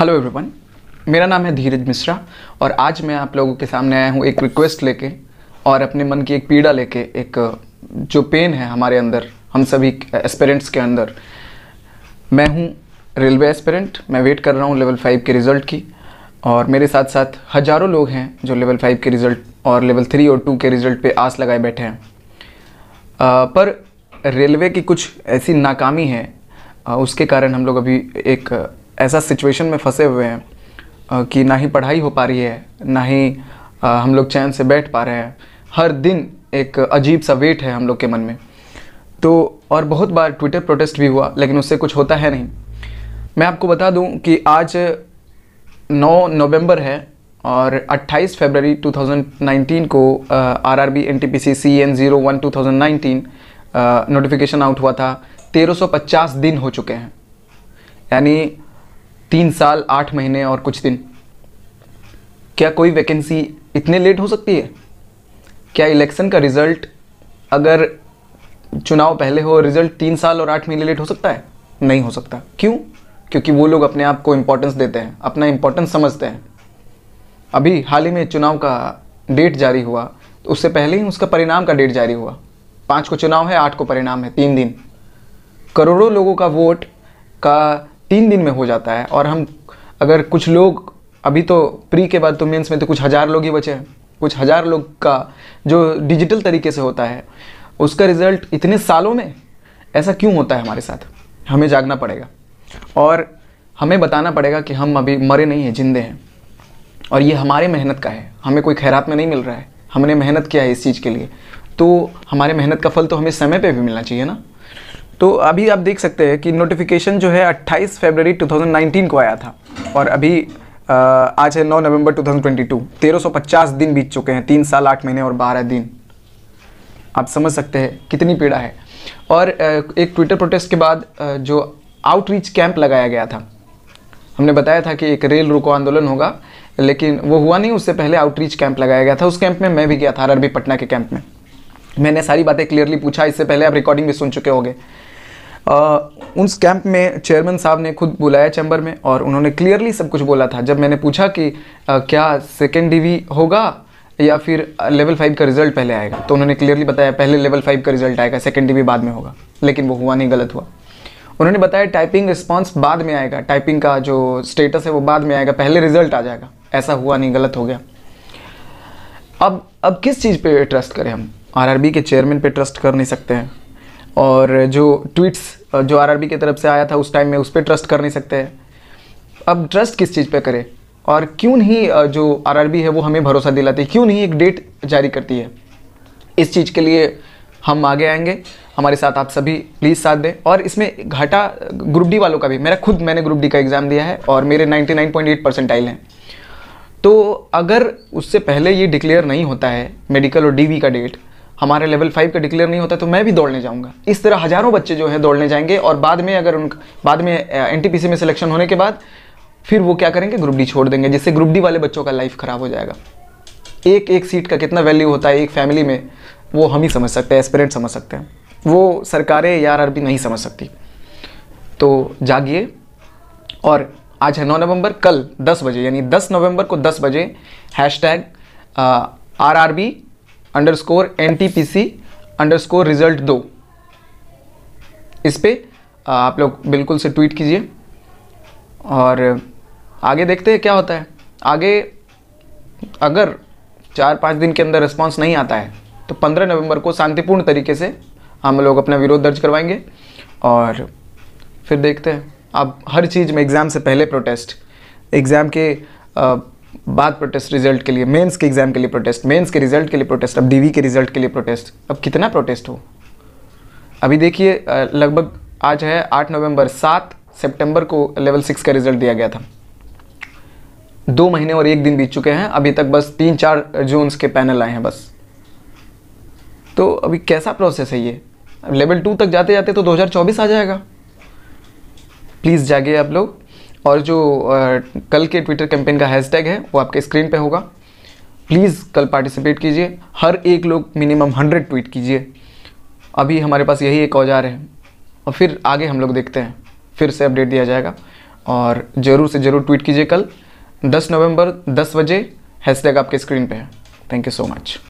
hello everyone मेरा नाम है धीरज मिश्रा और आज मैं आप लोगों के सामने आया हूँ एक रिक्वेस्ट लेके और अपने मन की एक पीड़ा लेके एक जो पेन है हमारे अंदर हम सभी एस्पेरेंट्स के अंदर मैं हूँ रेलवे एस्पेरेंट मैं वेट कर रहा हूँ लेवल फाइव के रिज़ल्ट की और मेरे साथ साथ हज़ारों लोग हैं जो लेवल फाइव के रिज़ल्ट और लेवल थ्री और टू के रिज़ल्ट पे आस लगाए बैठे हैं आ, पर रेलवे की कुछ ऐसी नाकामी है उसके कारण हम लोग अभी एक ऐसा सिचुएशन में फंसे हुए हैं कि ना ही पढ़ाई हो पा रही है ना ही हम लोग चैन से बैठ पा रहे हैं हर दिन एक अजीब सा वेट है हम लोग के मन में तो और बहुत बार ट्विटर प्रोटेस्ट भी हुआ लेकिन उससे कुछ होता है नहीं मैं आपको बता दूं कि आज 9 नवंबर है और 28 फरवरी 2019 को R R B N T P C C N zero one two notification out हुआ था 1350 दिन हो चुके हैं यानी तीन साल आठ महीने और कुछ दिन क्या कोई वैकेंसी इतने लेट हो सकती है क्या इलेक्शन का रिज़ल्ट अगर चुनाव पहले हो रिज़ल्ट तीन साल और आठ महीने लेट हो सकता है नहीं हो सकता क्यों क्योंकि वो लोग अपने आप को इम्पोर्टेंस देते हैं अपना इम्पोर्टेंस समझते हैं अभी हाल ही में चुनाव का डेट जारी हुआ तो उससे पहले ही उसका परिणाम का डेट जारी हुआ पाँच को चुनाव है आठ को परिणाम है तीन दिन करोड़ों लोगों का वोट का तीन दिन में हो जाता है और हम अगर कुछ लोग अभी तो प्री के बाद तो मेंस में तो कुछ हज़ार लोग ही बचे हैं कुछ हज़ार लोग का जो डिजिटल तरीके से होता है उसका रिज़ल्ट इतने सालों में ऐसा क्यों होता है हमारे साथ हमें जागना पड़ेगा और हमें बताना पड़ेगा कि हम अभी मरे नहीं हैं जिंदे हैं और ये हमारे मेहनत का है हमें कोई खैरात में नहीं मिल रहा है हमने मेहनत किया है इस चीज़ के लिए तो हमारे मेहनत का फल तो हमें समय पे भी मिलना चाहिए ना तो अभी आप देख सकते हैं कि नोटिफिकेशन जो है 28 फरवरी 2019 को आया था और अभी आज है 9 नवंबर 2022 1350 दिन बीत चुके हैं तीन साल आठ महीने और बारह दिन आप समझ सकते हैं कितनी पीड़ा है और एक ट्विटर प्रोटेस्ट के बाद जो आउटरीच कैंप लगाया गया था हमने बताया था कि एक रेल रोको आंदोलन होगा लेकिन वो हुआ नहीं उससे पहले आउटरीच कैंप लगाया गया था उस कैंप में मैं भी गया था आर पटना के कैंप में मैंने सारी बातें क्लियरली पूछा इससे पहले आप रिकॉर्डिंग भी सुन चुके होंगे उस कैंप में चेयरमैन साहब ने खुद बुलाया चैम्बर में और उन्होंने क्लियरली सब कुछ बोला था जब मैंने पूछा कि क्या सेकेंड डिवी होगा या फिर लेवल फाइव का रिजल्ट पहले आएगा तो उन्होंने क्लियरली बताया पहले लेवल फाइव का रिजल्ट आएगा सेकेंड डी बाद में होगा लेकिन वो हुआ नहीं गलत हुआ उन्होंने बताया टाइपिंग रिस्पॉन्स बाद में आएगा टाइपिंग का जो स्टेटस है वो बाद में आएगा पहले रिजल्ट आ जाएगा ऐसा हुआ नहीं गलत हो गया अब अब किस चीज़ पे ट्रस्ट करें हम आरआरबी के चेयरमैन पे ट्रस्ट कर नहीं सकते हैं और जो ट्वीट्स जो आरआरबी की तरफ से आया था उस टाइम में उस पर ट्रस्ट कर नहीं सकते हैं अब ट्रस्ट किस चीज़ पे करें और क्यों नहीं जो आरआरबी है वो हमें भरोसा दिलाती है क्यों नहीं एक डेट जारी करती है इस चीज़ के लिए हम आगे आएंगे हमारे साथ आप सभी प्लीज़ साथ दें और इसमें घाटा ग्रुप डी वालों का भी मेरा खुद मैंने ग्रुप डी का एग्ज़ाम दिया है और मेरे 99.8 परसेंटाइल हैं तो अगर उससे पहले ये डिक्लेयर नहीं होता है मेडिकल और डीवी का डेट हमारे लेवल फाइव का डिक्लेयर नहीं होता तो मैं भी दौड़ने जाऊँगा इस तरह हज़ारों बच्चे जो है दौड़ने जाएंगे और बाद में अगर उन बाद में एन में सिलेक्शन होने के बाद फिर वो क्या करेंगे ग्रुप डी छोड़ देंगे जिससे ग्रुप डी वाले बच्चों का लाइफ ख़राब हो जाएगा एक एक सीट का कितना वैल्यू होता है एक फैमिली में वो हम ही समझ सकते हैं एस्पिरेंट समझ सकते हैं वो सरकारें यार अरबी नहीं समझ सकती तो जागिए और आज है 9 नवंबर कल 10 बजे यानी 10 नवंबर को 10 बजे hashtag R R B underscore N T P C underscore result दो इस पर आप लोग बिल्कुल से ट्वीट कीजिए और आगे देखते हैं क्या होता है आगे अगर चार पाँच दिन के अंदर रिस्पॉन्स नहीं आता है तो पंद्रह नवंबर को शांतिपूर्ण तरीके से हम लोग अपना विरोध दर्ज करवाएंगे और फिर देखते हैं अब हर चीज़ में एग्ज़ाम से पहले प्रोटेस्ट एग्ज़ाम के बाद प्रोटेस्ट रिजल्ट के लिए मेंस के एग्जाम के लिए प्रोटेस्ट मेंस के रिजल्ट के लिए प्रोटेस्ट अब डीवी के रिजल्ट के लिए प्रोटेस्ट अब कितना प्रोटेस्ट हो अभी देखिए लगभग आज है आठ नवंबर सात सितंबर को लेवल सिक्स का रिजल्ट दिया गया था दो महीने और एक दिन बीत चुके हैं अभी तक बस तीन चार जोन्स के पैनल आए हैं बस तो अभी कैसा प्रोसेस है ये लेवल टू तक जाते जाते तो 2024 आ जाएगा प्लीज़ जागे आप लोग और जो कल के ट्विटर कैंपेन का हैशटैग है वो आपके स्क्रीन पे होगा प्लीज़ कल पार्टिसिपेट कीजिए हर एक लोग मिनिमम हंड्रेड ट्वीट कीजिए अभी हमारे पास यही एक औजार है और फिर आगे हम लोग देखते हैं फिर से अपडेट दिया जाएगा और ज़रूर से ज़रूर ट्वीट कीजिए कल 10 नवंबर 10 बजे हैशटैग आपके स्क्रीन पे है थैंक यू सो मच